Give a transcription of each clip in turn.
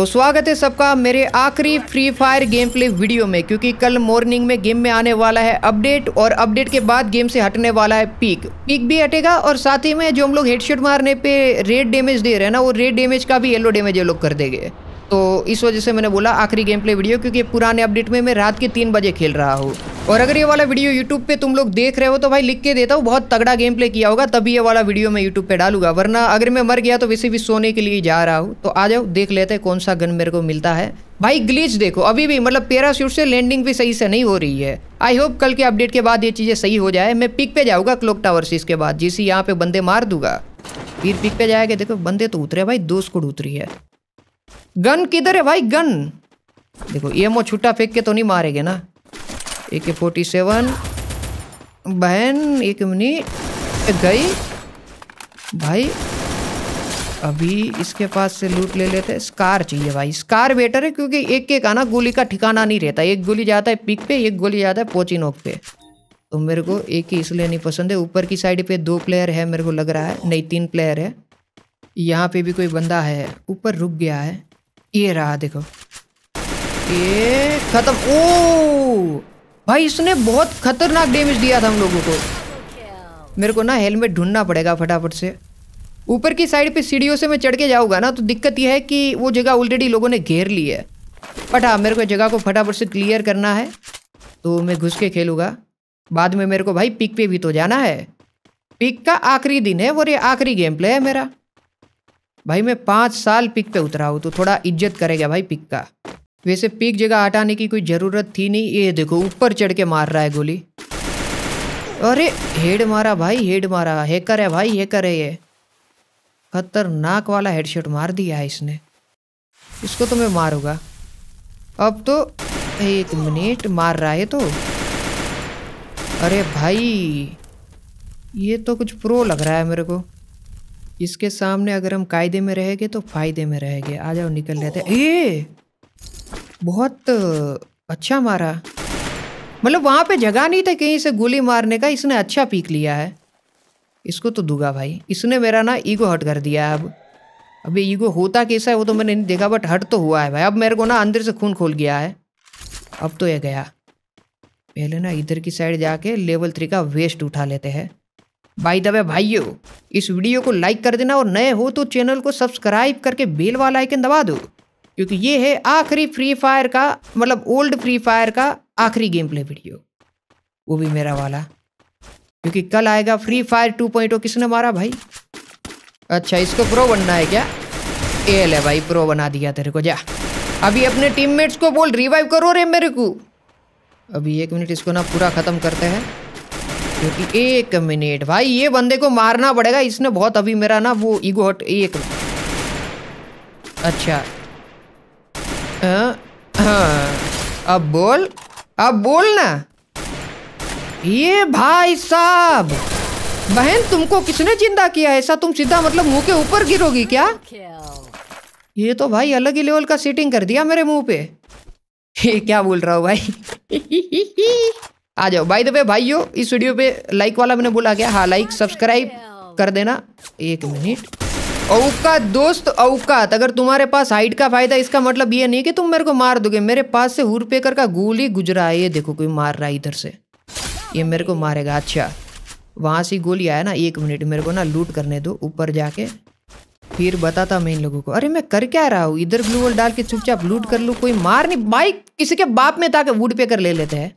तो स्वागत है सबका मेरे आखिरी free fire game play video में क्योंकि कल मॉर्निंग में गेम में आने वाला है अपडेट और अपडेट के बाद गेम से हटने वाला है पीक पीक भी हटेगा और साथ ही में जो हम लोग हेडशॉट मारने पे रेड डैमेज दे रहे हैं ना वो रेड डैमेज का भी येलो डैमेज ये लोग कर देंगे तो इस वजह से मैंने बोला आखिरी गेम प्ले वीडियो क्योंकि पुराने अपडेट में मैं रात के तीन बजे खेल रहा हूँ और अगर ये वाला वीडियो यूट्यूब पे तुम लोग देख रहे हो तो भाई लिख के देता हूँ बहुत तगड़ा गेम प्ले किया होगा तभी ये वाला वीडियो मैं यूट्यूब पे डालूंगा वरना अगर मैं मर गया तो वैसे भी सोने के लिए जा रहा हूँ तो आ जाओ देख लेते हैं कौन सा गन मेरे को मिलता है भाई ग्लीच देखो अभी भी मतलब पैराशूट से लैंडिंग भी सही से नहीं हो रही है आई होप कल के अपडेट के बाद ये चीज़ें सही हो जाए मैं पिक पे जाऊँगा क्लोक टावर से इसके बाद जिससे यहाँ पे बंदे मार दूंगा फिर पिक पे जाएगा देखो बंदे तो उतरे भाई दो स्कोड उतरी है गन किधर है भाई गन देखो ये मो छुट्टा फेंक के तो नहीं मारेंगे ना ए के फोर्टी सेवन बहन एक मिनट गई भाई अभी इसके पास से लूट ले लेते हैं स्कार चाहिए भाई स्कार बेटर है क्योंकि एक एक आना गोली का ठिकाना नहीं रहता एक गोली जाता है पिक पे एक गोली जाता है पोची नोक पे तो मेरे को एक ही इसलिए नहीं पसंद है ऊपर की साइड पे दो प्लेयर है मेरे को लग रहा है नहीं तीन प्लेयर है यहाँ पे भी कोई बंदा है ऊपर रुक गया है ये रहा देखो ये खत्म ओ भाई इसने बहुत खतरनाक डैमेज दिया था हम लोगों को मेरे को ना हेलमेट ढूंढना पड़ेगा फटाफट से ऊपर की साइड पे सीढ़ियों से मैं चढ़ के जाऊँगा ना तो दिक्कत यह है कि वो जगह ऑलरेडी लोगों ने घेर ली है बट हाँ मेरे को जगह को फटाफट से क्लियर करना है तो मैं घुस के खेलूँगा बाद में मेरे को भाई पिक पे भी तो जाना है पिक का आखिरी दिन है और ये आखिरी गेम प्ले है मेरा भाई मैं पाँच साल पिक पे उतरा हूँ तो थोड़ा इज्जत करेगा भाई पिक का वैसे पिक जगह हटाने की कोई ज़रूरत थी नहीं ये देखो ऊपर चढ़ के मार रहा है गोली अरे हेड मारा भाई हेड मारा हैकर है भाई हैकर है ये खतरनाक वाला हेडशॉट मार दिया है इसने इसको तो मैं मारूंगा अब तो एक मिनट मार रहा है तो अरे भाई ये तो कुछ प्रो लग रहा है मेरे को इसके सामने अगर हम कायदे में रहेंगे तो फायदे में रहेंगे आ जाओ निकल लेते ये बहुत अच्छा मारा मतलब वहाँ पे जगह नहीं था कहीं से गोली मारने का इसने अच्छा पीक लिया है इसको तो दूगा भाई इसने मेरा ना ईगो हट कर दिया है अब अभी ईगो होता कैसा है वो तो मैंने नहीं देखा बट हट तो हुआ है भाई अब मेरे को ना अंदर से खून खोल गया है अब तो ये गया पहले ना इधर की साइड जाके लेवल थ्री का वेस्ट उठा लेते हैं बाई दबे भाइयों इस वीडियो को लाइक कर देना और नए हो तो चैनल को सब्सक्राइब करके बेल वाला आइकन दबा दो क्योंकि ये है आखिरी फ्री फायर का मतलब ओल्ड फ्री फायर का आखिरी गेम प्ले वीडियो वो भी मेरा वाला क्योंकि कल आएगा फ्री फायर टू पॉइंट किसने मारा भाई अच्छा इसको प्रो बनना है क्या ए ले भाई प्रो बना दिया तेरे को जा अभी अपने टीममेट्स को बोल रिवाइव करो रे मेरे को अभी एक मिनट इसको ना पूरा ख़त्म करते हैं क्योंकि एक मिनट भाई ये बंदे को मारना पड़ेगा इसने बहुत अभी मेरा ना वो ईगो हट एक अच्छा अब बोल अब बोल ना ये भाई साहब बहन तुमको किसने जिंदा किया ऐसा तुम सीधा मतलब मुंह के ऊपर गिरोगी क्या ये तो भाई अलग ही लेवल का सेटिंग कर दिया मेरे मुंह पे ये क्या बोल रहा हूँ भाई आ जाओ बाय द वे भाइयों इस वीडियो पे लाइक वाला मैंने बोला क्या हाँ लाइक सब्सक्राइब कर देना एक मिनट औका दोस्त औकात अगर तुम्हारे पास हाइट का फायदा इसका मतलब ये नहीं कि तुम मेरे को मार दोगे मेरे पास से हुरपेकर का गोली गुजरा है ये देखो कोई मार रहा है इधर से ये मेरे को मारेगा अच्छा वहाँ से गोली आया ना एक मिनट मेरे को ना लूट करने दो ऊपर जाके फिर बताता मैं इन लोगों को अरे मैं कर क्या रहा हूँ इधर ग्लू वॉल डाल के चुपचाप लूट कर लूँ कोई मार नहीं बाइक किसी के बाप में ताकि वुड पेकर ले लेते हैं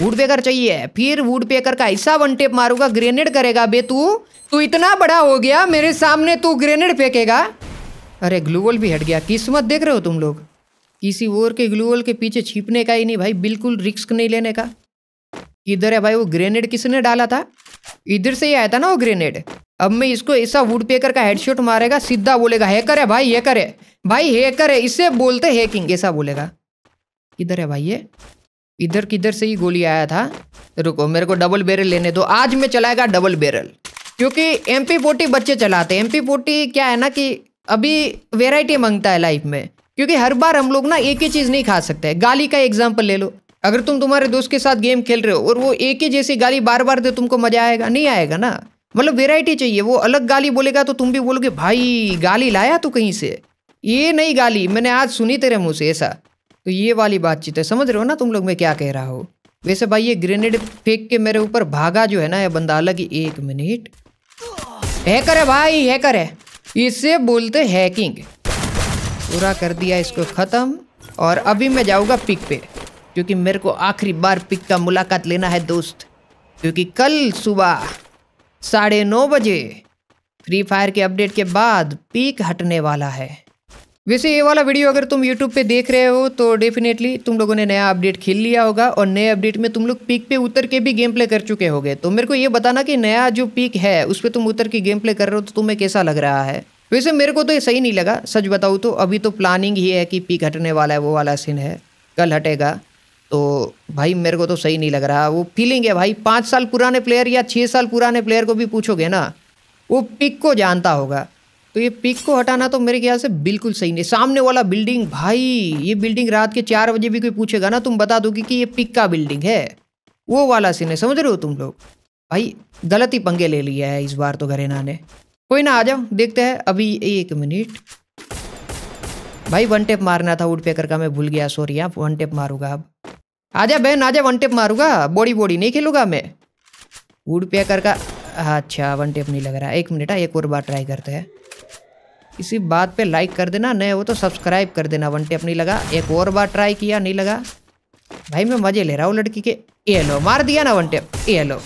वुड पेकर चाहिए फिर वुड पेकर का ऐसा वन टेप मारूंगा ग्रेनेड करेगा बे तू तू इतना बड़ा हो गया मेरे सामने तू ग्रेनेड फेंकेगा अरे ग्लूवल भी हट गया किस्मत देख रहे हो तुम लोग किसी और के ग्लूवल के पीछे छिपने का ही नहीं भाई बिल्कुल रिस्क नहीं लेने का इधर है भाई वो ग्रेनेड किसने डाला था इधर से ही आया था ना वो ग्रेनेड अब मैं इसको ऐसा वुड पेकर का हेडशॉट मारेगा सीधा बोलेगा हैकर है भाई हैकर है भाई हैकर है इसे बोलते हैकिंग ऐसा बोलेगा इधर है भाई ये इधर किधर से ही गोली आया था रुको मेरे को डबल बैरल लेने दो आज मैं चलाएगा डबल बैरल क्योंकि एम पी फोर्टी बच्चे चलाते हैं एम पी क्या है ना कि अभी वेराइटी मांगता है लाइफ में क्योंकि हर बार हम लोग ना एक ही चीज़ नहीं खा सकते गाली का एग्जाम्पल ले लो अगर तुम तुम्हारे दोस्त के साथ गेम खेल रहे हो और वो एक ही जैसी गाली बार बार दे तुमको मजा आएगा नहीं आएगा ना मतलब वेराइटी चाहिए वो अलग गाली बोलेगा तो तुम भी बोलोगे भाई गाली लाया तो कहीं से ये नहीं गाली मैंने आज सुनी तेरे मुँह से ऐसा तो ये वाली बातचीत है समझ रहे हो ना तुम लोग मैं क्या कह रहा हूँ वैसे भाई ये ग्रेनेड फेंक के मेरे ऊपर भागा जो है ना ये बंदा अलग ही एक मिनट हैकर है भाई हैकर है इसे बोलते हैकिंग पूरा कर दिया इसको ख़त्म और अभी मैं जाऊँगा पिक पे क्योंकि मेरे को आखिरी बार पिक का मुलाकात लेना है दोस्त क्योंकि कल सुबह साढ़े नौ बजे फ्री फायर के अपडेट के बाद पीक हटने वाला है वैसे ये वाला वीडियो अगर तुम YouTube पे देख रहे हो तो डेफिनेटली तुम लोगों ने नया अपडेट खेल लिया होगा और नए अपडेट में तुम लोग पीक पे उतर के भी गेम प्ले कर चुके होगे तो मेरे को ये बताना कि नया जो पीक है उस पर तुम उतर के गेम प्ले कर रहे हो तो तुम्हें कैसा लग रहा है वैसे मेरे को तो ये सही नहीं लगा सच बताऊँ तो अभी तो प्लानिंग ही है कि पीक हटने वाला है वो वाला सीन है कल हटेगा तो भाई मेरे को तो सही नहीं लग रहा वो फीलिंग है भाई पाँच साल पुराने प्लेयर या छः साल पुराने प्लेयर को भी पूछोगे ना वो पिक को जानता होगा तो ये पिक को हटाना तो मेरे ख्याल से बिल्कुल सही नहीं सामने वाला बिल्डिंग भाई ये बिल्डिंग रात के चार बजे भी कोई पूछेगा ना तुम बता दोगे कि ये पिक का बिल्डिंग है वो वाला सीन है समझ रहे हो तुम लोग भाई गलत ही पंगे ले लिया है इस बार तो घरेना ने कोई ना आ जाओ देखते हैं अभी एक मिनट भाई वन टेप मारना था वुड पेकर का मैं भूल गया सॉरी आप वन टेप मारूंगा अब आजा बहन आजा वन टेप मारूंगा बॉडी बॉडी नहीं खेलूंगा मैं वुड पेकर का अच्छा वन टेप नहीं लग रहा एक मिनट हाँ, एक और बार ट्राई करते हैं इसी बात पे लाइक कर देना नए हो तो सब्सक्राइब कर देना वन टेप नहीं लगा एक और बार ट्राई किया नहीं लगा भाई मैं मजे ले रहा हूँ लड़की के ये लो मार दिया ना वन टेप ये लो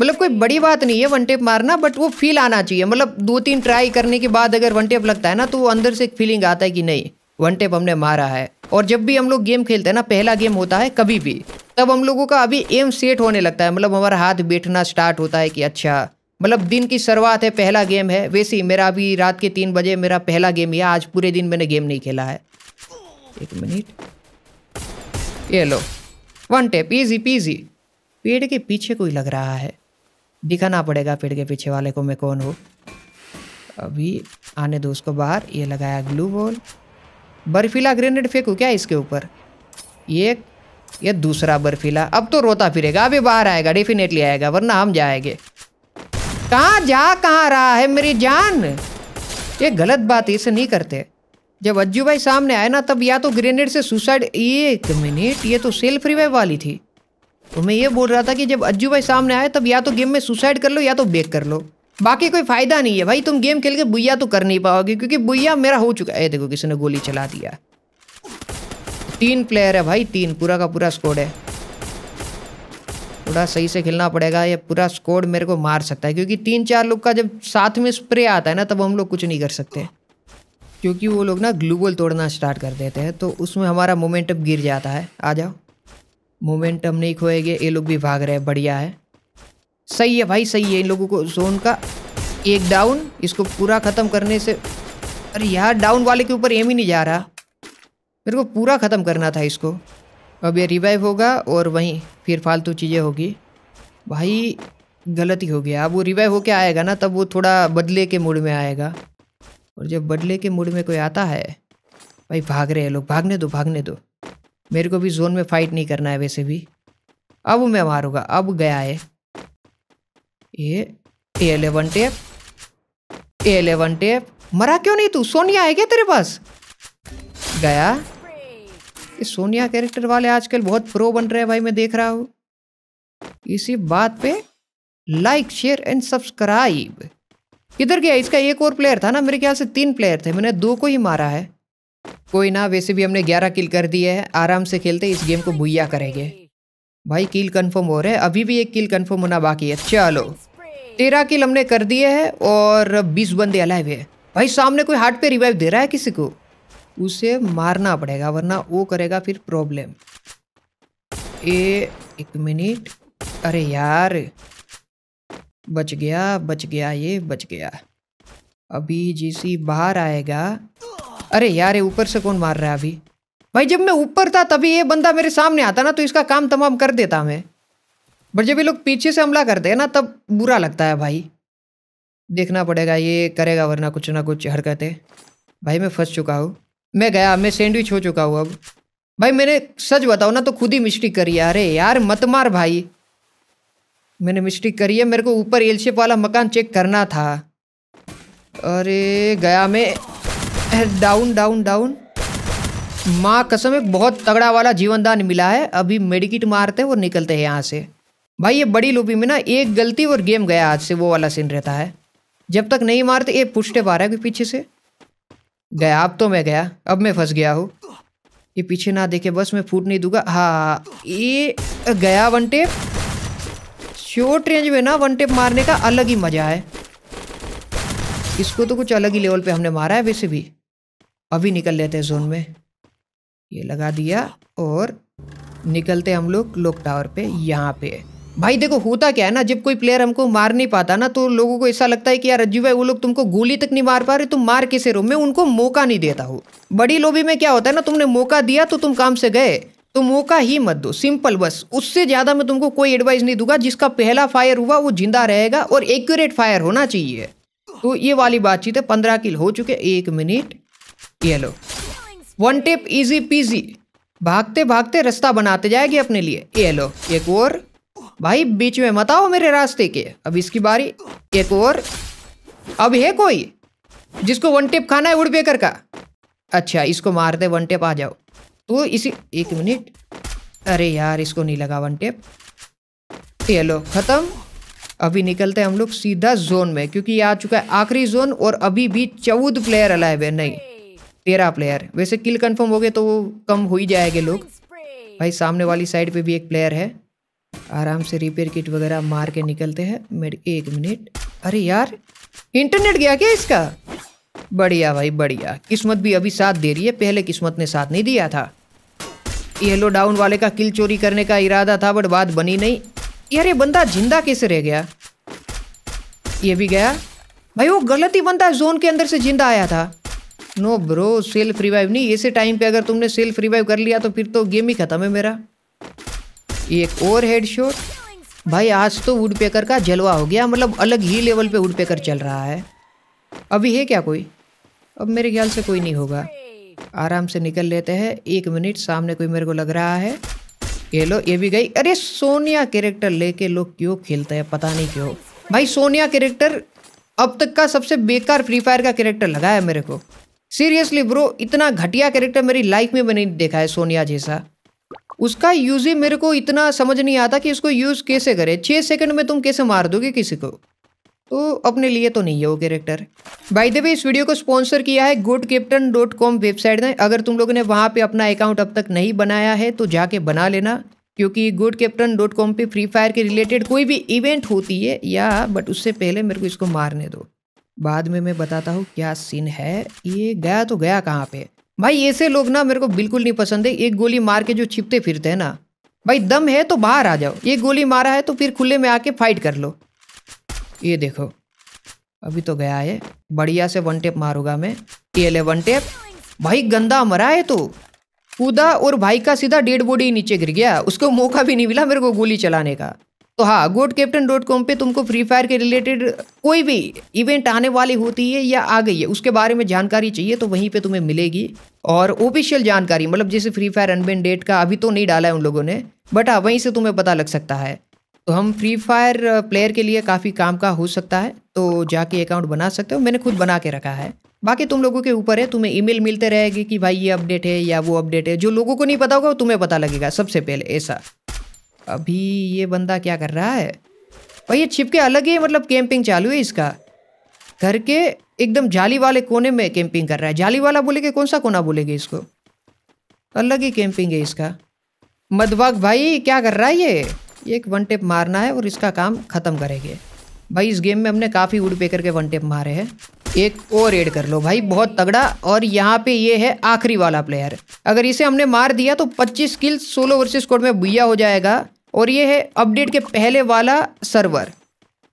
मतलब कोई बड़ी बात नहीं है वन टेप मारना बट वो फील आना चाहिए मतलब दो तीन ट्राई करने के बाद अगर वन टेप लगता है ना तो वो अंदर से एक फीलिंग आता है कि नहीं वन टेप हमने मारा है और जब भी हम लोग गेम खेलते हैं ना पहला गेम होता है कभी भी तब हम लोगों का अभी एम सेट होने लगता है मतलब हमारा हाथ बैठना स्टार्ट होता है कि अच्छा मतलब दिन की शुरुआत है पहला गेम है वैसे ही मेरा अभी रात के तीन बजे मेरा पहला गेम ही है आज पूरे दिन मैंने गेम नहीं खेला है एक मिनट ये लो वन टेप इजी पीजी पेड़ के पीछे कोई लग रहा है दिखाना पड़ेगा पेड़ के पीछे वाले को मैं कौन हूँ अभी आने दो उसको बाहर ये लगाया ग्लू बॉल बर्फीला ग्रेनेड फेंकूँ क्या इसके ऊपर ये ये दूसरा बर्फीला अब तो रोता फिरेगा अभी बाहर आएगा डेफिनेटली आएगा वरना हम जाएंगे कहाँ जा कहाँ रहा है मेरी जान ये गलत बात इसे नहीं करते जब अज्जू भाई सामने आए ना तब या तो ग्रेनेड से सुसाइड एक मिनट ये तो सेल्फ रिवाइव वाली थी तो मैं ये बोल रहा था कि जब अज्जू भाई सामने आए तब या तो गेम में सुसाइड कर लो या तो बेक कर लो बाकी कोई फ़ायदा नहीं है भाई तुम गेम खेल के बुया तो कर नहीं पाओगे क्योंकि बुया मेरा हो चुका है देखो किसी ने गोली चला दिया तीन प्लेयर है भाई तीन पूरा का पूरा स्कोड है थोड़ा सही से खेलना पड़ेगा ये पूरा स्कोर मेरे को मार सकता है क्योंकि तीन चार लोग का जब साथ में स्प्रे आता है ना तब हम लोग कुछ नहीं कर सकते क्योंकि वो लोग ना ग्लूबल तोड़ना स्टार्ट कर देते हैं तो उसमें हमारा मोमेंटम गिर जाता है आ जाओ मोमेंटम नहीं खोएंगे ये लोग भी भाग रहे हैं बढ़िया है सही है भाई सही है इन लोगों को जोन का एक डाउन इसको पूरा ख़त्म करने से अरे यार डाउन वाले के ऊपर एम ही नहीं जा रहा मेरे को पूरा ख़त्म करना था इसको अब ये रिवाइव होगा और वहीं फिर फालतू चीज़ें होगी भाई गलती हो गया अब वो रिवाइव होके आएगा ना तब वो थोड़ा बदले के मूड में आएगा और जब बदले के मूड में कोई आता है भाई भाग रहे हैं लोग भागने दो भागने दो मेरे को भी जोन में फाइट नहीं करना है वैसे भी अब मैं मारूंगा अब गया है ये A eleven tap A eleven tap मरा क्यों नहीं तू सोनिया है क्या तेरे पास गया ये सोनिया कैरेक्टर वाले आजकल बहुत प्रो बन रहे हैं भाई मैं देख रहा हूँ इसी बात पे लाइक शेयर एंड सब्सक्राइब किधर गया इसका एक और प्लेयर था ना मेरे ख्याल से तीन प्लेयर थे मैंने दो को ही मारा है कोई ना वैसे भी हमने ग्यारह किल कर दिए है आराम से खेलते इस गेम को भुया करेंगे भाई किल कंफर्म हो रहे हैं अभी भी एक किल कंफर्म होना बाकी है चलो तेरह किल हमने कर दिए है और बीस बंदे अलाइव है भाई सामने कोई हार्ट पे रिवाइव दे रहा है किसी को उसे मारना पड़ेगा वरना वो करेगा फिर प्रॉब्लम ए एक मिनट अरे यार बच गया बच गया ये बच गया अभी जीसी बाहर आएगा अरे यार ये ऊपर से कौन मार रहा है अभी भाई जब मैं ऊपर था तभी ये बंदा मेरे सामने आता ना तो इसका काम तमाम कर देता मैं बट जब ये लोग पीछे से हमला करते हैं ना तब बुरा लगता है भाई देखना पड़ेगा ये करेगा वरना कुछ ना कुछ हरकतें भाई मैं फंस चुका हूँ मैं गया मैं सैंडविच हो चुका हूँ अब भाई मैंने सच बताओ ना तो खुद ही मिस्टेक करी है अरे यार मत मार भाई मैंने मिस्टेक करी है मेरे को ऊपर एलशेप वाला मकान चेक करना था अरे गया मैं डाउन डाउन डाउन माँ कसम एक बहुत तगड़ा वाला जीवनदान मिला है अभी मेडिकिट मारते हैं और निकलते हैं यहाँ से भाई ये बड़ी लूपी में ना एक गलती और गेम गया आज से वो वाला सीन रहता है जब तक नहीं मारते ये पुष्टे पा रहा है कि पीछे से गया अब तो मैं गया अब मैं फंस गया हूँ ये पीछे ना देखे बस मैं फूट नहीं दूंगा हाँ ये गया वन टेप शॉर्ट रेंज में ना वन टेप मारने का अलग ही मज़ा है इसको तो कुछ अलग ही लेवल पे हमने मारा है वैसे भी अभी निकल लेते हैं जोन में ये लगा दिया और निकलते हम लोग लोक टावर पे यहाँ पे भाई देखो होता क्या है ना जब कोई प्लेयर हमको मार नहीं पाता ना तो लोगों को ऐसा लगता है कि यार रज्जू भाई वो लोग तुमको गोली तक नहीं मार पा रहे तुम मार कैसे रहो मैं उनको मौका नहीं देता हूँ बड़ी लोबी में क्या होता है ना तुमने मौका दिया तो तुम काम से गए तो मौका ही मत दो सिंपल बस उससे ज़्यादा मैं तुमको कोई एडवाइस नहीं दूंगा जिसका पहला फायर हुआ वो जिंदा रहेगा और एक्यूरेट फायर होना चाहिए तो ये वाली बातचीत है पंद्रह किल हो चुके एक मिनट ये लो वन टेप इजी पीजी भागते भागते रास्ता बनाते जाएगी अपने लिए ये लो एक और भाई बीच में मत आओ मेरे रास्ते के अब इसकी बारी एक और अब है कोई जिसको वन टेप खाना है उड़ बेकर का अच्छा इसको मारते वन टेप आ जाओ तो इसी एक मिनट अरे यार इसको नहीं लगा वन टेप चलो ख़त्म अभी निकलते हैं हम लोग सीधा जोन में क्योंकि ये आ चुका है आखिरी जोन और अभी भी चौदह प्लेयर अलाइव है नहीं तेरह प्लेयर वैसे किल कंफर्म हो गए तो वो कम हो ही जाएंगे लोग भाई सामने वाली साइड पे भी एक प्लेयर है आराम से रिपेयर किट वगैरह मार के निकलते हैं मेरे एक मिनट अरे यार इंटरनेट गया क्या इसका बढ़िया भाई बढ़िया किस्मत भी अभी साथ दे रही है पहले किस्मत ने साथ नहीं दिया था येलो डाउन वाले का किल चोरी करने का इरादा था बट बात बनी नहीं यार ये बंदा जिंदा कैसे रह गया ये भी गया भाई वो गलती बंदा जोन के अंदर से जिंदा आया था नो ब्रो सेल्फ रिवाइव नहीं ऐसे टाइम पे अगर तुमने सेल्फ रिवाइव कर लिया तो फिर तो गेम ही खत्म है मेरा ये एक और हेड शॉट भाई आज तो वुड पेकर का जलवा हो गया मतलब अलग ही लेवल पे वुड पेकर चल रहा है अभी है क्या कोई अब मेरे ख्याल से कोई नहीं होगा आराम से निकल लेते हैं एक मिनट सामने कोई मेरे को लग रहा है ये लो ये भी गई अरे सोनिया कैरेक्टर लेके लोग क्यों खेलते हैं पता नहीं क्यों भाई सोनिया कैरेक्टर अब तक का सबसे बेकार फ्री फायर का कैरेक्टर लगा है मेरे को सीरियसली ब्रो इतना घटिया कैरेक्टर मेरी लाइफ में मैंने देखा है सोनिया जैसा उसका यूज ही मेरे को इतना समझ नहीं आता कि उसको यूज़ कैसे करे छः सेकंड में तुम कैसे मार दोगे किसी को तो अपने लिए तो नहीं है वो कैरेक्टर बाय द वे इस वीडियो को स्पॉन्सर किया है good captain dot com website ने अगर तुम लोगों ने वहाँ पे अपना अकाउंट अब तक नहीं बनाया है तो जाके बना लेना क्योंकि गुड कैप्टन डॉट कॉम पर फ्री फायर के रिलेटेड कोई भी इवेंट होती है या बट उससे पहले मेरे को इसको मारने दो बाद में मैं बताता हूँ क्या सीन है ये गया तो गया कहाँ पर भाई ऐसे लोग ना मेरे को बिल्कुल नहीं पसंद है एक गोली मार के जो छिपते फिरते हैं ना भाई दम है तो बाहर आ जाओ एक गोली मारा है तो फिर खुले में आके फाइट कर लो ये देखो अभी तो गया है बढ़िया से वन टेप मारूंगा मैं ये ले वन टेप भाई गंदा मरा है तो कूदा और भाई का सीधा डेड बॉडी नीचे गिर गया उसको मौका भी नहीं मिला मेरे को गोली चलाने का तो हाँ गोड कैप्टन डॉट कॉम पर तुमको फ्री फायर के रिलेटेड कोई भी इवेंट आने वाली होती है या आ गई है उसके बारे में जानकारी चाहिए तो वहीं पे तुम्हें मिलेगी और ऑफिशियल जानकारी मतलब जैसे फ्री फायर अनबेन डेट का अभी तो नहीं डाला है उन लोगों ने बट हाँ वहीं से तुम्हें पता लग सकता है तो हम फ्री फायर प्लेयर के लिए काफ़ी काम का हो सकता है तो जाके अकाउंट बना सकते हो मैंने खुद बना के रखा है बाकी तुम लोगों के ऊपर है तुम्हें ईमेल मिलते रहेगी कि भाई ये अपडेट है या वो अपडेट है जो लोगों को नहीं पता होगा वो तुम्हें पता लगेगा सबसे पहले ऐसा अभी ये बंदा क्या कर रहा है भाई ये छिपके अलग ही मतलब कैंपिंग चालू है इसका घर के एकदम जाली वाले कोने में कैंपिंग कर रहा है जाली वाला बोलेगे कौन सा कोना बोलेगे इसको अलग ही कैंपिंग है इसका मदवाग भाई क्या कर रहा है ये एक वन टेप मारना है और इसका काम ख़त्म करेंगे भाई इस गेम में हमने काफ़ी उड़ पे करके वन टेप मारे हैं एक और एड कर लो भाई बहुत तगड़ा और यहाँ पे ये है आखिरी वाला प्लेयर अगर इसे हमने मार दिया तो 25 किल्स सोलो वर्सेस कोड में भुया हो जाएगा और ये है अपडेट के पहले वाला सर्वर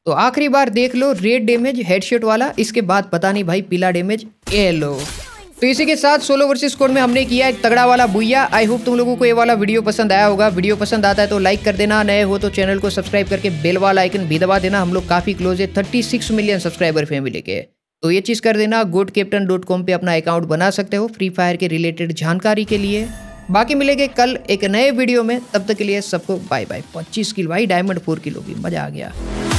तो आखिरी बार देख लो रेड डैमेज हेडशॉट वाला इसके बाद पता नहीं भाई पीला डैमेज ये लो तो इसी के साथ सोलो वर्सेस कोड में हमने किया एक तगड़ा वाला बुइया आई होप तुम लोगों को ये वाला वीडियो पसंद आया होगा वीडियो पसंद आता है तो लाइक कर देना नए हो तो चैनल को सब्सक्राइब करके बेल वाला आइकन भी दबा देना हम लोग काफ़ी क्लोज है thirty six million subscriber family के तो ये चीज़ कर देना गोड कैप्टन डॉट कॉम पर अपना अकाउंट बना सकते हो फ्री फायर के रिलेटेड जानकारी के लिए बाकी मिलेंगे कल एक नए वीडियो में तब तक के लिए सबको बाय बाय पच्चीस किलो भाई डायमंड फोर किलो भी मज़ा आ गया